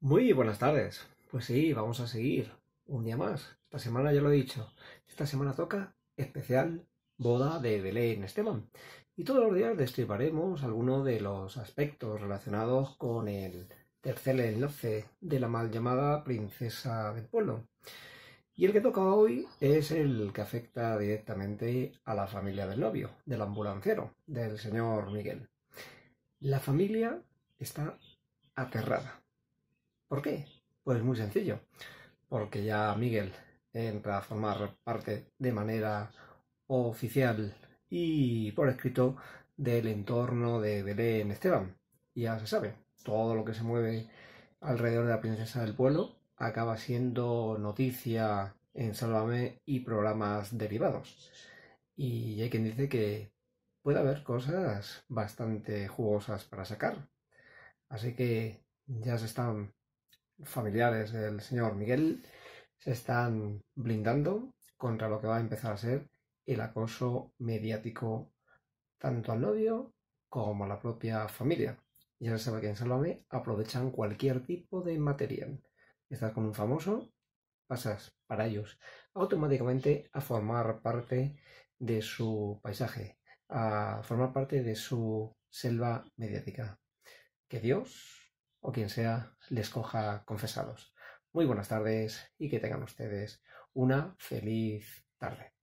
Muy buenas tardes. Pues sí, vamos a seguir un día más. Esta semana ya lo he dicho. Esta semana toca especial boda de Belén Esteban. Y todos los días destriparemos algunos de los aspectos relacionados con el tercer enlace de la mal llamada princesa del pueblo. Y el que toca hoy es el que afecta directamente a la familia del novio, del ambulanciero, del señor Miguel. La familia está aterrada ¿Por qué? Pues muy sencillo, porque ya Miguel entra a formar parte de manera oficial y por escrito del entorno de Belén Esteban. Ya se sabe, todo lo que se mueve alrededor de la princesa del pueblo acaba siendo noticia en Sálvame y programas derivados. Y hay quien dice que puede haber cosas bastante jugosas para sacar. Así que ya se están familiares del señor Miguel se están blindando contra lo que va a empezar a ser el acoso mediático tanto al novio como a la propia familia. Ya se sabe que en Salome aprovechan cualquier tipo de material. Estás con un famoso, pasas para ellos automáticamente a formar parte de su paisaje, a formar parte de su selva mediática. Que Dios o quien sea les coja confesados. Muy buenas tardes y que tengan ustedes una feliz tarde.